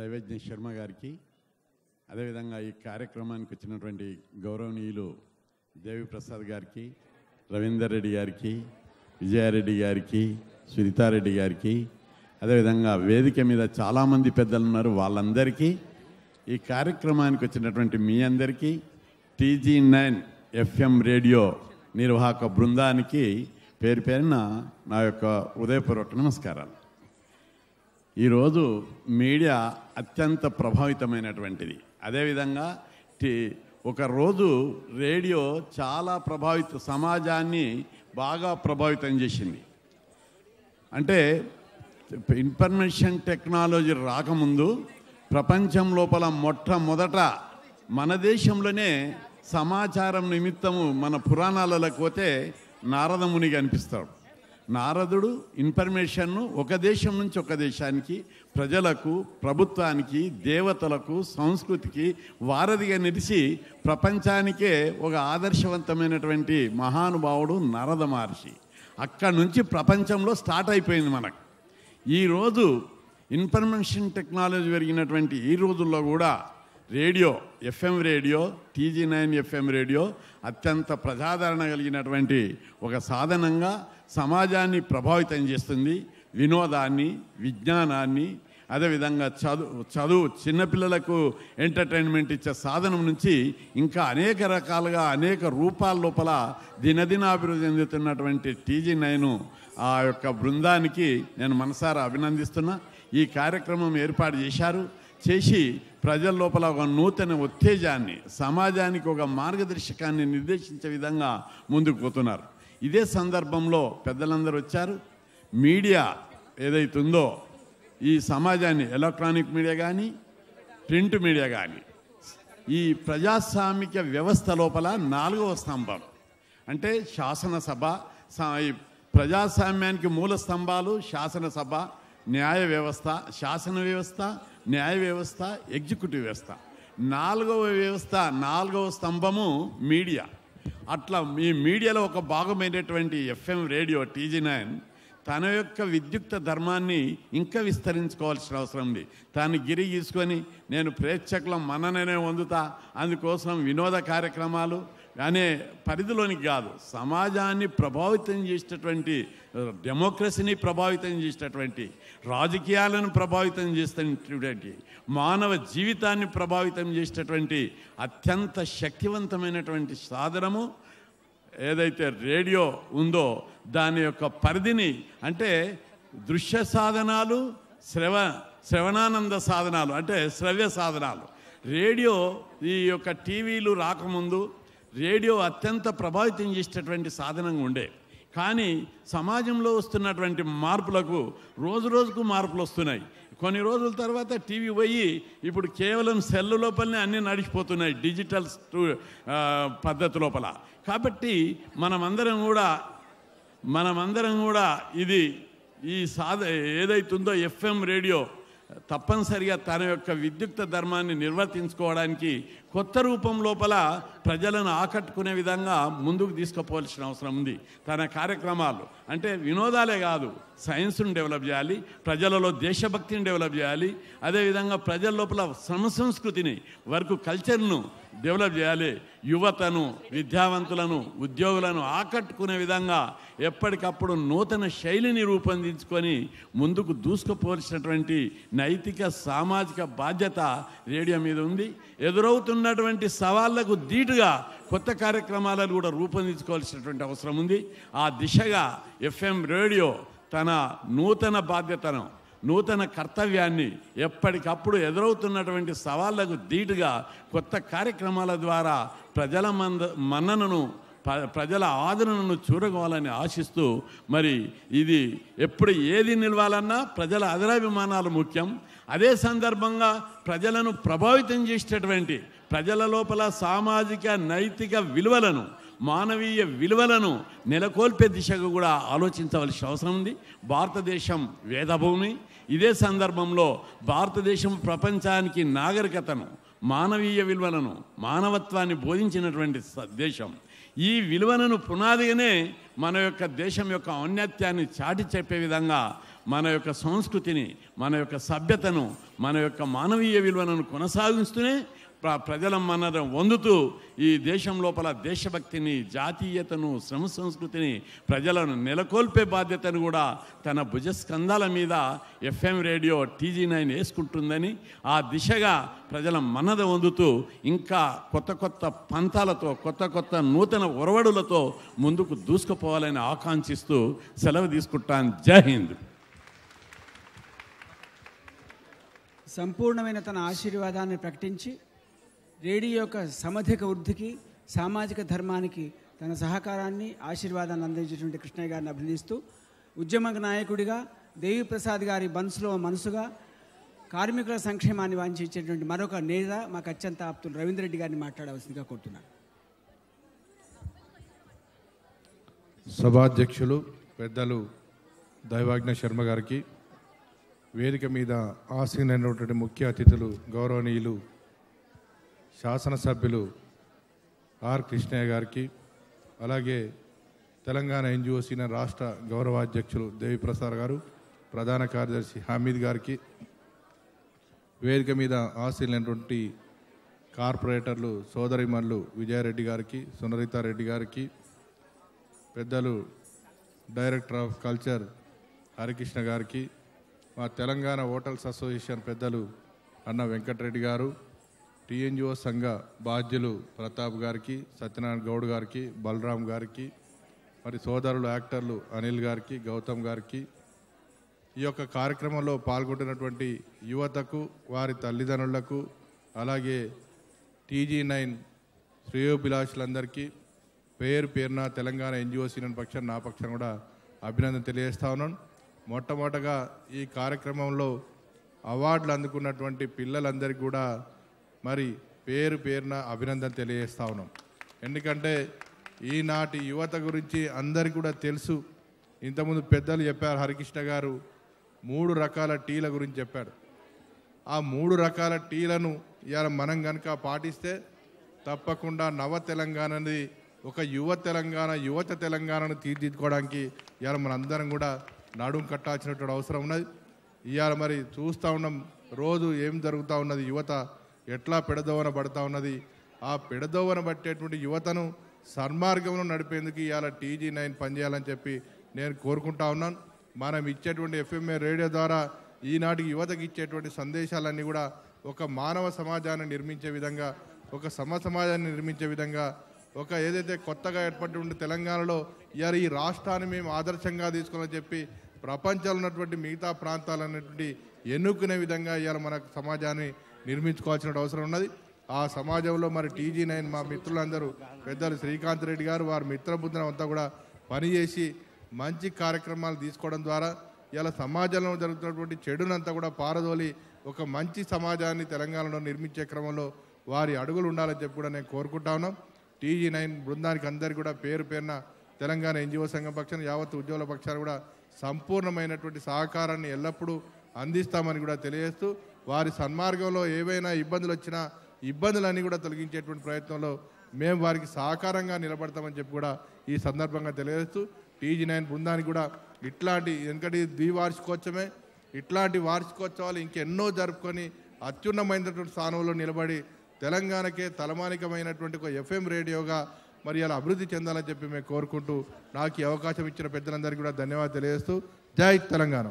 దైవజ్ఞ శర్మ గారికి అదేవిధంగా ఈ కార్యక్రమానికి వచ్చినటువంటి గౌరవనీయులు దేవిప్రసాద్ గారికి రవీందర్ రెడ్డి గారికి విజయారెడ్డి గారికి సునీతారెడ్డి గారికి అదేవిధంగా వేదిక మీద చాలామంది పెద్దలు ఉన్నారు వాళ్ళందరికీ ఈ కార్యక్రమానికి వచ్చినటువంటి మీ అందరికీ టీజీ నైన్ ఎఫ్ఎం రేడియో నిర్వాహక బృందానికి పేరు పేరున నా యొక్క ఉదయపూర్వక నమస్కారాలు ఈరోజు మీడియా అత్యంత ప్రభావితమైనటువంటిది అదేవిధంగా టీ ఒకరోజు రేడియో చాలా ప్రభావిత సమాజాన్ని బాగా ప్రభావితం చేసింది అంటే ఇన్ఫర్మేషన్ టెక్నాలజీ రాకముందు ప్రపంచం లోపల మొట్టమొదట మన దేశంలోనే సమాచారం నిమిత్తము మన పురాణాలలో పోతే నారదముని అనిపిస్తాడు నారదుడు ఇన్ఫర్మేషన్ను ఒక దేశం నుంచి ఒక దేశానికి ప్రజలకు ప్రభుత్వానికి దేవతలకు సంస్కృతికి వారధిగా నిలిచి ప్రపంచానికే ఒక ఆదర్శవంతమైనటువంటి మహానుభావుడు నారద మహర్షి అక్కడి నుంచి ప్రపంచంలో స్టార్ట్ అయిపోయింది మనకు ఈరోజు ఇన్ఫర్మేషన్ టెక్నాలజీ పెరిగినటువంటి ఈ రోజుల్లో కూడా radio FM radio TG nine FM radio అత్యంత ప్రజాదరణ కలిగినటువంటి ఒక సాధనంగా సమాజాన్ని ప్రభావితం చేస్తుంది వినోదాన్ని విజ్ఞానాన్ని అదేవిధంగా చదువు చదువు చిన్నపిల్లలకు ఎంటర్టైన్మెంట్ ఇచ్చే సాధనం నుంచి ఇంకా అనేక రకాలుగా అనేక రూపాల లోపల దినదినాభివృద్ధి చెందుతున్నటువంటి టీజీ నైన్ ఆ యొక్క బృందానికి నేను మనసారా అభినందిస్తున్నా ఈ కార్యక్రమం ఏర్పాటు చేశారు చేసి ప్రజల లోపల ఒక నూతన ఉత్తేజాన్ని సమాజానికి ఒక మార్గదర్శకాన్ని నిర్దేశించే విధంగా ముందుకు పోతున్నారు ఇదే సందర్భంలో పెద్దలందరూ వచ్చారు మీడియా ఏదైతుందో ఈ సమాజాన్ని ఎలక్ట్రానిక్ మీడియా కానీ ప్రింట్ మీడియా కానీ ఈ ప్రజాస్వామిక వ్యవస్థ లోపల నాలుగవ స్తంభం అంటే శాసనసభ ప్రజాస్వామ్యానికి మూల స్తంభాలు శాసనసభ న్యాయ వ్యవస్థ శాసన వ్యవస్థ న్యాయ వ్యవస్థ ఎగ్జిక్యూటివ్ వ్యవస్థ నాలుగవ వ్యవస్థ నాలుగవ స్తంభము మీడియా అట్లా ఈ మీడియాలో ఒక భాగమైనటువంటి ఎఫ్ఎం రేడియో టీజీ నైన్ తన యొక్క విద్యుక్త ధర్మాన్ని ఇంకా విస్తరించుకోవాల్సిన అవసరం ఉంది తాను గిరి తీసుకొని నేను ప్రేక్షకుల మననే వందుతా అందుకోసం వినోద కార్యక్రమాలు కానీ పరిధిలోనికి కాదు సమాజాన్ని ప్రభావితం చేసేటటువంటి డెమోక్రసీని ప్రభావితం చేసేటటువంటి రాజకీయాలను ప్రభావితం చేసేటటువంటి మానవ జీవితాన్ని ప్రభావితం చేసేటటువంటి అత్యంత శక్తివంతమైనటువంటి సాధనము ఏదైతే రేడియో ఉందో దాని యొక్క పరిధిని అంటే దృశ్య సాధనాలు శ్రవ శ్రవణానంద సాధనాలు అంటే శ్రవ్య సాధనాలు రేడియో ఈ యొక్క టీవీలు రాకముందు రేడియో అత్యంత ప్రభావితం చేసేటటువంటి సాధనంగా ఉండే కానీ సమాజంలో వస్తున్నటువంటి మార్పులకు రోజు రోజుకు మార్పులు వస్తున్నాయి కొన్ని రోజుల తర్వాత టీవీ పోయి ఇప్పుడు కేవలం సెల్ లోపలనే అన్నీ నడిచిపోతున్నాయి డిజిటల్ పద్ధతి లోపల కాబట్టి మనమందరం కూడా మనమందరం కూడా ఇది ఈ సాధ ఏదైతుందో ఎఫ్ఎం రేడియో తప్పనిసరిగా తన యొక్క విద్యుక్త ధర్మాన్ని నిర్వర్తించుకోవడానికి కొత్త రూపం లోపల ప్రజలను ఆకట్టుకునే విధంగా ముందుకు తీసుకుపోవాల్సిన అవసరం ఉంది తన కార్యక్రమాలు అంటే వినోదాలే కాదు సైన్స్ను డెవలప్ చేయాలి ప్రజలలో దేశభక్తిని డెవలప్ చేయాలి అదేవిధంగా ప్రజల లోపల సంస్కృతిని వర్క్ కల్చర్ను డెవలప్ చేయాలి యువతను విద్యావంతులను ఉద్యోగులను ఆకట్టుకునే విధంగా ఎప్పటికప్పుడు నూతన శైలిని రూపొందించుకొని ముందుకు దూసుకుపోవలసినటువంటి నైతిక సామాజిక బాధ్యత రేడియో మీద ఉంది ఎదురవుతున్నటువంటి సవాళ్లకు దీటు ముందుగా కొత్త కార్యక్రమాలను కూడా రూపొందించుకోవాల్సినటువంటి అవసరం ఉంది ఆ దిశగా ఎఫ్ఎం రేడియో తన నూతన బాధ్యతను నూతన కర్తవ్యాన్ని ఎప్పటికప్పుడు ఎదురవుతున్నటువంటి సవాళ్లకు ధీటుగా కొత్త కార్యక్రమాల ద్వారా ప్రజల మంద మన్ననను ప్రజల ఆదరణను చూడగలని ఆశిస్తూ మరి ఇది ఎప్పుడు ఏది నిలవాలన్నా ప్రజల అదరాభిమానాలు ముఖ్యం అదే సందర్భంగా ప్రజలను ప్రభావితం చేసేటటువంటి ప్రజల లోపల సామాజిక నైతిక విలువలను మానవీయ విలువలను నెలకొల్పే దిశగా కూడా ఆలోచించవలసిన అవసరం ఉంది భారతదేశం వేదభూమి ఇదే సందర్భంలో భారతదేశం ప్రపంచానికి నాగరికతను మానవీయ విలువలను మానవత్వాన్ని బోధించినటువంటి దేశం ఈ విలువలను పునాదిగానే మన యొక్క దేశం యొక్క ఔన్నత్యాన్ని చాటి చెప్పే విధంగా మన యొక్క సంస్కృతిని మన యొక్క సభ్యతను మన యొక్క మానవీయ విలువలను కొనసాగిస్తూనే ప్రజల మనం వందుతూ ఈ దేశం లోపల దేశభక్తిని జాతీయతను శ్రమ సంస్కృతిని ప్రజలను నెలకొల్పే బాధ్యతను కూడా తన భుజస్కంధాల మీద ఎఫ్ఎం రేడియో టీజీ నైన్ వేసుకుంటుందని ఆ దిశగా ప్రజల మన్నద వందుతూ ఇంకా కొత్త కొత్త పంతాలతో కొత్త కొత్త నూతన ఒరవడులతో ముందుకు దూసుకుపోవాలని ఆకాంక్షిస్తూ సెలవు తీసుకుంటాను జై హింద్ సంపూర్ణమైన తన ఆశీర్వాదాన్ని ప్రకటించి రేడియో యొక్క సమధిక వృద్ధికి సామాజిక ధర్మానికి తన సహకారాన్ని ఆశీర్వాదాన్ని అందించేటువంటి కృష్ణయ్య గారిని అభినందిస్తూ ఉద్యమ నాయకుడిగా దేవిప్రసాద్ గారి మనసులో మనసుగా కార్మికుల సంక్షేమాన్ని వాంఛించేటువంటి మరొక నేత మాకు అత్యంత ఆప్తులు రవీంద్రెడ్డి గారిని మాట్లాడవలసిందిగా కోరుతున్నాను సభాధ్యక్షులు పెద్దలు దైవాజ్ఞ శర్మ గారికి వేదిక మీద ఆసీనైనటువంటి ముఖ్య అతిథులు గౌరవనీయులు శాసనసభ్యులు ఆర్ కృష్ణయ్య గారికి అలాగే తెలంగాణ సీనియర్ రాష్ట్ర గౌరవాధ్యక్షులు దేవిప్రసాద్ గారు ప్రధాన కార్యదర్శి హామీద్ గారికి వేదిక మీద ఆశీలైనటువంటి కార్పొరేటర్లు సోదరిమల్లు విజయారెడ్డి గారికి సునరితారెడ్డి గారికి పెద్దలు డైరెక్టర్ ఆఫ్ కల్చర్ హరికృష్ణ గారికి మా తెలంగాణ హోటల్స్ అసోసియేషన్ పెద్దలు అన్న వెంకటరెడ్డి గారు టిఎన్జిఓ సంఘ బాధ్యులు ప్రతాప్ గారికి సత్యనారాయణ గౌడ్ గారికి బలరాం గారికి మరి సోదరులు యాక్టర్లు అనిల్ గారికి గౌతమ్ గారికి ఈ యొక్క కార్యక్రమంలో పాల్గొంటున్నటువంటి యువతకు వారి తల్లిదండ్రులకు అలాగే టీజీ నైన్ శ్రేయోభిలాషులందరికీ పేరు పేరున తెలంగాణ ఎన్జిఓ యూనియన్ పక్షం నా పక్షం కూడా అభినందన తెలియజేస్తా ఉన్నాను మొట్టమొదటగా ఈ కార్యక్రమంలో అవార్డులు అందుకున్నటువంటి పిల్లలందరికీ కూడా మరి పేరు పేరున అభినందన తెలియజేస్తా ఉన్నాం ఎందుకంటే ఈనాటి యువత గురించి అందరికీ కూడా తెలుసు ఇంతకుముందు పెద్దలు చెప్పారు హరికృష్ణ గారు మూడు రకాల టీల గురించి చెప్పాడు ఆ మూడు రకాల టీలను ఇవాళ మనం కనుక పాటిస్తే తప్పకుండా నవ తెలంగాణ అనేది ఒక యువ తెలంగాణ యువత తెలంగాణను తీర్చిదిద్దుకోవడానికి ఇవాళ మనందరం కూడా నడుం కట్టాల్సినటువంటి అవసరం ఉన్నది ఇవాళ మరి చూస్తూ ఉన్నాం రోజు ఏం జరుగుతూ ఉన్నది యువత ఎట్లా పెడదోవన పడతా ఉన్నది ఆ పెడదోవన పట్టేటువంటి యువతను సన్మార్గంలో నడిపేందుకు ఇవాళ టీజీ నైన్ పనిచేయాలని చెప్పి నేను కోరుకుంటా ఉన్నాను మనం ఇచ్చేటువంటి ఎఫ్ఎంఏ రేడియో ద్వారా ఈనాటికి యువతకి ఇచ్చేటువంటి సందేశాలన్నీ కూడా ఒక మానవ సమాజాన్ని నిర్మించే విధంగా ఒక సమ సమాజాన్ని నిర్మించే విధంగా ఒక ఏదైతే కొత్తగా ఏర్పడినటువంటి తెలంగాణలో ఇవాళ ఈ రాష్ట్రాన్ని మేము ఆదర్శంగా తీసుకోవాలని చెప్పి ప్రపంచంలో ఉన్నటువంటి మిగతా ప్రాంతాలు అనేటువంటి ఎన్నుకునే విధంగా ఇవాళ మన సమాజాన్ని నిర్మించుకోవాల్సిన అవసరం ఉన్నది ఆ సమాజంలో మరి టీజీ నైన్ మా మిత్రులందరూ పెద్దలు శ్రీకాంత్ రెడ్డి గారు వారి మిత్రబృందం అంతా కూడా పనిచేసి మంచి కార్యక్రమాలు తీసుకోవడం ద్వారా ఇలా సమాజంలో జరుగుతున్నటువంటి చెడునంతా కూడా పారదోలి ఒక మంచి సమాజాన్ని తెలంగాణలో నిర్మించే క్రమంలో వారి అడుగులు ఉండాలని చెప్పి కూడా నేను కోరుకుంటా ఉన్నాం టీజీ నైన్ బృందానికి అందరికీ కూడా పేరు పేరున తెలంగాణ ఎన్జిఓ సంఘం పక్షాన్ని యావత్ ఉద్యోగుల పక్షాన్ని కూడా సంపూర్ణమైనటువంటి సహకారాన్ని ఎల్లప్పుడూ అందిస్తామని కూడా తెలియజేస్తూ వారి సన్మార్గంలో ఏవైనా ఇబ్బందులు వచ్చినా ఇబ్బందులన్నీ కూడా తొలగించేటువంటి ప్రయత్నంలో మేము వారికి సహకారంగా నిలబడతామని చెప్పి కూడా ఈ సందర్భంగా తెలియజేస్తూ టీజీ నైన్ బృందానికి కూడా ఇట్లాంటి ఎందుకంటే ద్వివార్షికోత్సవమే ఇట్లాంటి వార్షికోత్సవాలు ఇంకెన్నో జరుపుకొని అత్యున్నమైనటువంటి స్థానంలో నిలబడి తెలంగాణకే తలమానికమైనటువంటి ఒక ఎఫ్ఎం రేడియోగా మరి అలా అభివృద్ధి చెందాలని చెప్పి మేము కోరుకుంటూ నాకు ఈ అవకాశం ఇచ్చిన పెద్దలందరికీ కూడా ధన్యవాదాలు తెలియజేస్తూ జై తెలంగాణ